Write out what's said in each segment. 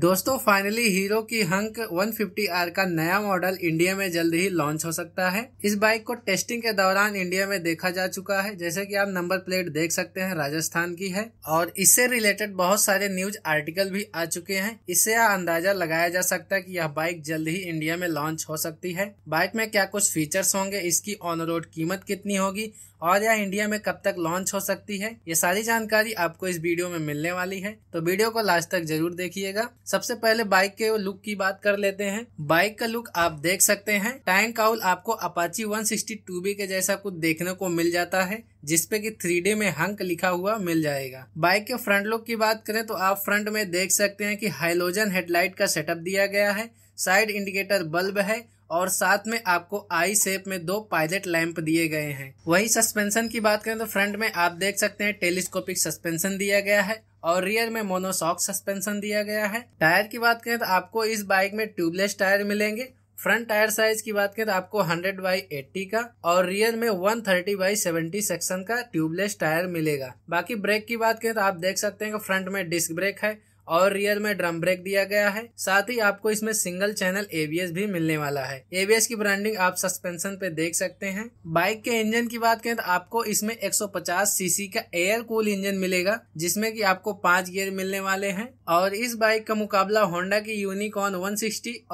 दोस्तों finally hero की hunk 150R का नया मॉडल इंडिया में जल्द ही लॉन्च हो सकता है इस बाइक को टेस्टिंग के दौरान इंडिया में देखा जा चुका है जैसे कि आप नंबर प्लेट देख सकते हैं राजस्थान की है और इससे रिलेटेड बहुत सारे न्यूज आर्टिकल भी आ चुके हैं इससे यह अंदाजा लगाया जा सकता है की यह बाइक जल्द ही इंडिया में लॉन्च हो सकती है बाइक में क्या कुछ फीचर्स होंगे इसकी ऑन रोड कीमत कितनी होगी और यह इंडिया में कब तक लॉन्च हो सकती है ये सारी जानकारी आपको इस वीडियो में मिलने वाली है तो वीडियो को लास्ट तक जरूर देखिएगा सबसे पहले बाइक के लुक की बात कर लेते हैं बाइक का लुक आप देख सकते हैं टैंक काउल आपको अपाची 162 बी के जैसा कुछ देखने को मिल जाता है जिसपे कि थ्री डी में हंक लिखा हुआ मिल जाएगा बाइक के फ्रंट लुक की बात करें तो आप फ्रंट में देख सकते हैं कि हाइलोजन हेडलाइट का सेटअप दिया गया है साइड इंडिकेटर बल्ब है और साथ में आपको आई सेप में दो पायलट लैंप दिए गए हैं वही सस्पेंशन की बात करें तो फ्रंट में आप देख सकते हैं टेलीस्कोपिक सस्पेंशन दिया गया है और रियर में मोनोसॉक सस्पेंशन दिया गया है टायर की बात करें तो आपको इस बाइक में ट्यूबलेस टायर मिलेंगे फ्रंट टायर साइज की बात करें तो आपको 100 बाई 80 का और रियर में 130 बाई सेवेंटी सेक्शन का ट्यूबलेस टायर मिलेगा बाकी ब्रेक की बात करें तो आप देख सकते हैं कि फ्रंट में डिस्क ब्रेक है और रियर में ड्रम ब्रेक दिया गया है साथ ही आपको इसमें सिंगल चैनल एबीएस भी मिलने वाला है एबीएस की ब्रांडिंग आप सस्पेंशन पे देख सकते हैं बाइक के इंजन की बात करें तो आपको इसमें 150 सीसी का एयर कूल इंजन मिलेगा जिसमें कि आपको पांच गियर मिलने वाले हैं और इस बाइक का मुकाबला होंडा की यूनिकॉर्न वन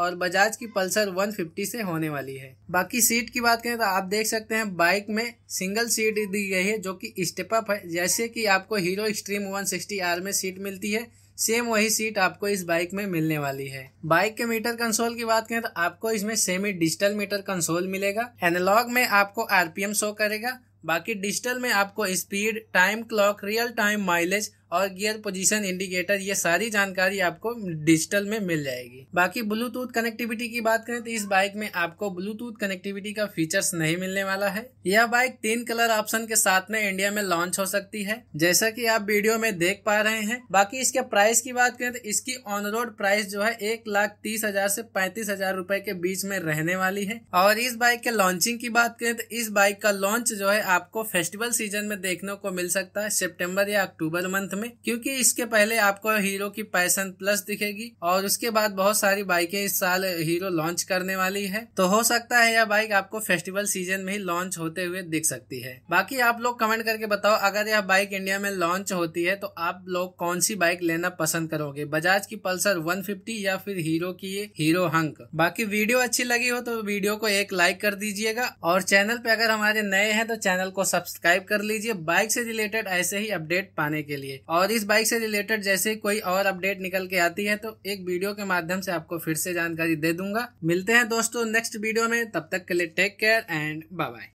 और बजाज की पल्सर वन से होने वाली है बाकी सीट की बात करें तो आप देख सकते हैं बाइक में सिंगल सीट दी गई है जो की स्टेप अप है जैसे की आपको हीरो एक्सट्रीम वन आर में सीट मिलती है सेम वही सीट आपको इस बाइक में मिलने वाली है बाइक के मीटर कंसोल की बात करें तो आपको इसमें सेमी डिजिटल मीटर कंसोल मिलेगा एनालॉग में आपको आरपीएम शो करेगा बाकी डिजिटल में आपको speed time clock real time mileage और गियर पोजीशन इंडिकेटर ये सारी जानकारी आपको डिजिटल में मिल जाएगी बाकी ब्लूटूथ कनेक्टिविटी की बात करें तो इस बाइक में आपको ब्लूटूथ कनेक्टिविटी का फीचर्स नहीं मिलने वाला है यह बाइक तीन कलर ऑप्शन के साथ में इंडिया में लॉन्च हो सकती है जैसा की आप वीडियो में देख पा रहे हैं बाकी इसके प्राइस की बात करें तो इसकी ऑन रोड प्राइस जो है एक लाख तीस हजार से पैंतीस हजार रूपए के बीच में रहने वाली है और इस बाइक के लॉन्चिंग की बात करें तो इस बाइक का लॉन्च जो है आपको फेस्टिवल सीजन में देखने को मिल सकता है सितंबर या अक्टूबर मंथ में में क्योंकि इसके पहले आपको हीरो की पैसन प्लस दिखेगी और उसके बाद बहुत सारी बाइकें इस साल हीरो लॉन्च करने वाली है तो हो सकता है यह बाइक आपको फेस्टिवल सीजन में ही लॉन्च होते हुए दिख सकती है बाकी आप लोग कमेंट करके बताओ अगर यह बाइक इंडिया में लॉन्च होती है तो आप लोग कौन सी बाइक लेना पसंद करोगे बजाज की पल्सर वन या फिर हीरो की ये हीरो हंक बाकी वीडियो अच्छी लगी हो तो वीडियो को एक लाइक कर दीजिएगा और चैनल पे अगर हमारे नए हैं तो चैनल को सब्सक्राइब कर लीजिए बाइक से रिलेटेड ऐसे ही अपडेट पाने के लिए और इस बाइक से रिलेटेड जैसे कोई और अपडेट निकल के आती है तो एक वीडियो के माध्यम से आपको फिर से जानकारी दे दूंगा मिलते हैं दोस्तों नेक्स्ट वीडियो में तब तक के लिए take care and bye bye